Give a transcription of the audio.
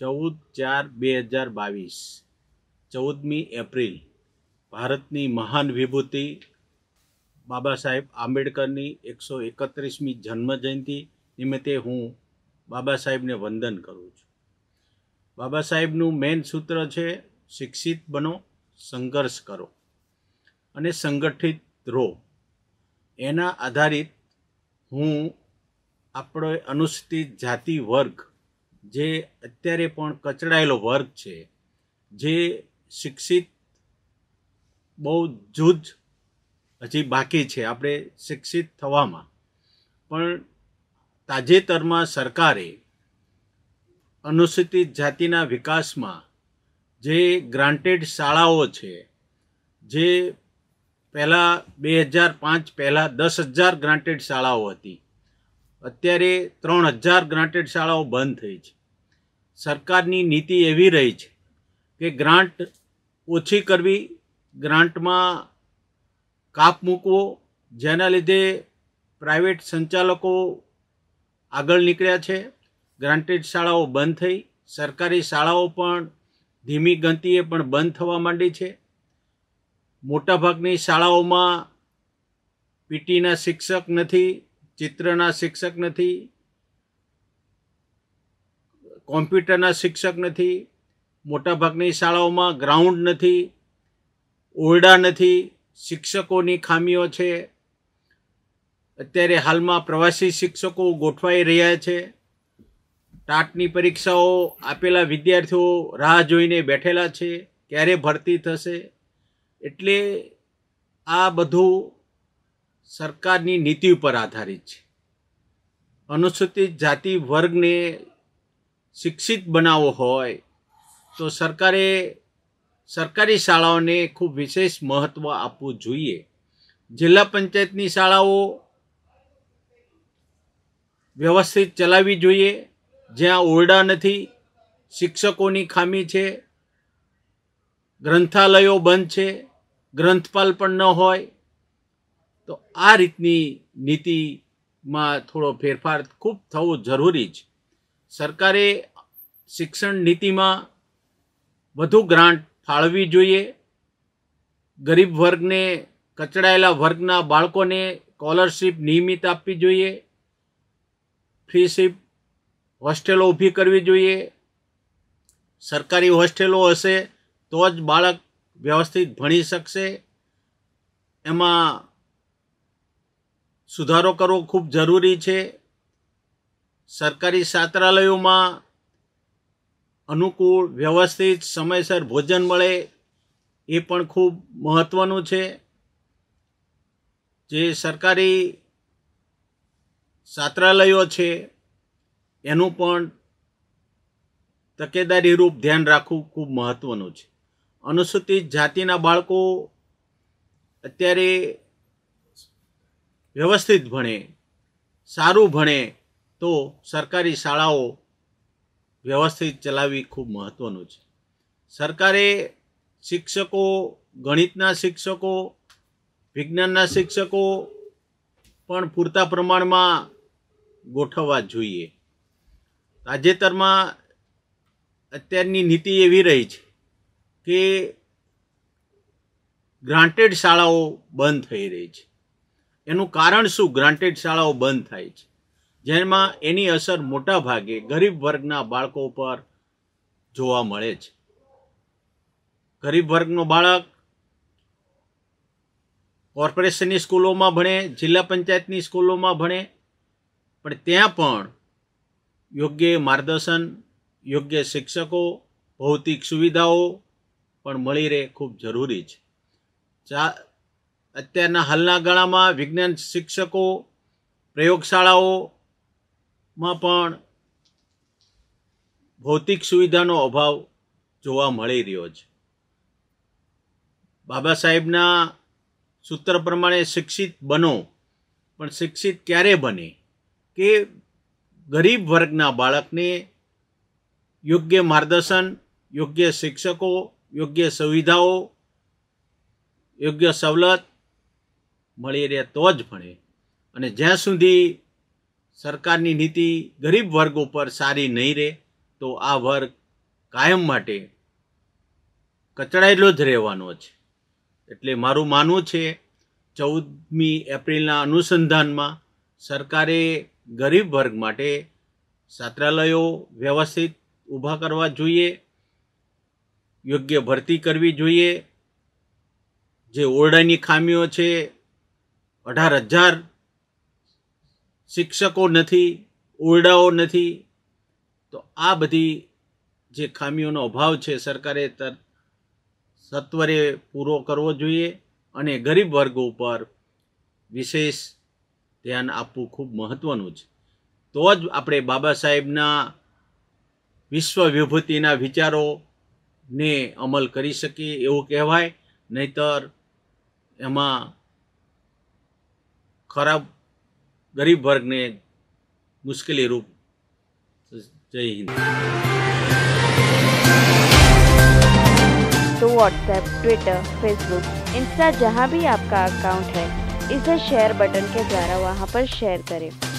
ચૌદ ચાર બે હજાર બાવીસ ચૌદમી એપ્રિલ ભારતની મહાન વિભૂતિ બાબા સાહેબ આંબેડકરની એકસો એકત્રીસમી જન્મજયંતિ નિમિત્તે હું બાબા સાહેબને વંદન કરું છું બાબા સાહેબનું મેન સૂત્ર છે શિક્ષિત બનો સંઘર્ષ કરો અને સંગઠિત રહો એના આધારિત હું આપણો અનુસૂચિત જાતિ વર્ગ જે અત્યારે પણ કચડાયેલો વર્ગ છે જે શિક્ષિત બહુ જૂજ હજી બાકી છે આપણે શિક્ષિત થવામાં પણ તાજેતરમાં સરકારે અનુસૂચિત જાતિના વિકાસમાં જે ગ્રાન્ટેડ શાળાઓ છે જે પહેલાં બે હજાર પાંચ પહેલાં દસ હજાર ગ્રાન્ટેડ શાળાઓ હતી અત્યારે ત્રણ હજાર ગ્રાન્ટેડ શાળાઓ બંધ થઈ છે સરકારની નીતિ એવી રહી છે કે ગ્રાન્ટ ઓછી કરવી ગ્રાન્ટમાં કાપ મૂકવો જેના લીધે પ્રાઇવેટ સંચાલકો આગળ નીકળ્યા છે ગ્રાન્ટેડ શાળાઓ બંધ થઈ સરકારી શાળાઓ પણ ધીમી ગતિએ પણ બંધ થવા માંડી છે મોટાભાગની શાળાઓમાં પીટીના શિક્ષક નથી ચિત્રના શિક્ષક નથી કોમ્પ્યુટરના શિક્ષક નથી મોટાભાગની શાળાઓમાં ગ્રાઉન્ડ નથી ઓરડા નથી શિક્ષકોની ખામીઓ છે અત્યારે હાલમાં પ્રવાસી શિક્ષકો ગોઠવાઈ રહ્યા છે ટાટની પરીક્ષાઓ આપેલા વિદ્યાર્થીઓ રાહ જોઈને બેઠેલા છે ક્યારે ભરતી થશે એટલે આ બધું સરકારની નીતિ ઉપર આધારિત છે અનુસૂચિત જાતિ વર્ગને શિક્ષિત બનાવવો હોય તો સરકારે સરકારી શાળાઓને ખૂબ વિશેષ મહત્ત્વ આપવું જોઈએ જિલ્લા પંચાયતની શાળાઓ વ્યવસ્થિત ચલાવવી જોઈએ જ્યાં ઓરડા નથી શિક્ષકોની ખામી છે ગ્રંથાલયો બંધ છે ગ્રંથપાલ પણ ન હોય તો આ રીતની નીતિમાં થોડો ફેરફાર ખૂબ થવો જરૂરી છે સરકારે શિક્ષણ નીતિમાં વધુ ગ્રાન્ટ ફાળવવી જોઈએ ગરીબ વર્ગને કચડાયેલા વર્ગના બાળકોને સ્કોલરશીપ નિયમિત આપવી જોઈએ ફીશીપ હોસ્ટેલો ઊભી કરવી જોઈએ સરકારી હોસ્ટેલો હશે તો જ બાળક વ્યવસ્થિત ભણી શકશે એમાં સુધારો કરવો ખૂબ જરૂરી છે સરકારી છાત્રાલયોમાં અનુકૂળ વ્યવસ્થિત સમયસર ભોજન મળે એ પણ ખૂબ મહત્ત્વનું છે જે સરકારી છાત્રાલયો છે એનું પણ તકેદારી રૂપ ધ્યાન રાખવું ખૂબ મહત્ત્વનું છે અનુસૂચિત જાતિના બાળકો અત્યારે વ્યવસ્થિત ભણે સારું ભણે તો સરકારી શાળાઓ વ્યવસ્થિત ચલાવવી ખૂબ મહત્ત્વનું છે સરકારે શિક્ષકો ગણિતના શિક્ષકો વિજ્ઞાનના શિક્ષકો પણ પૂરતા પ્રમાણમાં ગોઠવવા જોઈએ તાજેતરમાં અત્યારની નીતિ એવી રહી છે કે ગ્રાન્ટેડ શાળાઓ બંધ થઈ રહી છે એનું કારણ શું ગ્રાન્ટેડ શાળાઓ બંધ થાય છે જેમાં એની અસર મોટા ભાગે ગરીબ વર્ગના બાળકો પર જોવા મળે છે ગરીબ વર્ગનો બાળક કોર્પોરેશનની સ્કૂલોમાં ભણે જિલ્લા પંચાયતની સ્કૂલોમાં ભણે પણ ત્યાં પણ યોગ્ય માર્ગદર્શન યોગ્ય શિક્ષકો ભૌતિક સુવિધાઓ પણ મળી રહે ખૂબ જરૂરી છે ચા અત્યારના હાલના ગાળામાં વિજ્ઞાન શિક્ષકો પ્રયોગશાળાઓમાં પણ ભૌતિક સુવિધાનો અભાવ જોવા મળી રહ્યો છે બાબા સાહેબના સૂત્ર પ્રમાણે શિક્ષિત બનો પણ શિક્ષિત ક્યારે બને કે ગરીબ વર્ગના બાળકને યોગ્ય માર્ગદર્શન યોગ્ય શિક્ષકો યોગ્ય સુવિધાઓ યોગ્ય સવલત મળી રહે તો જ ભણે અને જ્યાં સુધી સરકારની નીતિ ગરીબ વર્ગ ઉપર સારી નહીં રહે તો આ વર્ગ કાયમ માટે કચડાયેલો જ રહેવાનો છે એટલે મારું માનવું છે ચૌદમી એપ્રિલના અનુસંધાનમાં સરકારે ગરીબ વર્ગ માટે છાત્રાલયો વ્યવસ્થિત ઊભા કરવા જોઈએ યોગ્ય ભરતી કરવી જોઈએ જે ઓરડાની ખામીઓ છે અઢાર હજાર શિક્ષકો નથી ઓરડાઓ નથી તો આ બધી જે ખામીઓનો અભાવ છે સરકારે તર સત્વરે પૂરો કરવો જોઈએ અને ગરીબ વર્ગો ઉપર વિશેષ ધ્યાન આપવું ખૂબ મહત્ત્વનું છે તો જ આપણે બાબા સાહેબના વિશ્વ વિભૂતિના વિચારોને અમલ કરી શકીએ એવું કહેવાય નહીતર એમાં खराब गरीब वर्ग ने मुश्किल रूप जय हिंद तो व्हाट्सएप ट्विटर फेसबुक इंस्टा जहाँ भी आपका अकाउंट है इसे शेयर बटन के द्वारा वहाँ पर शेयर करें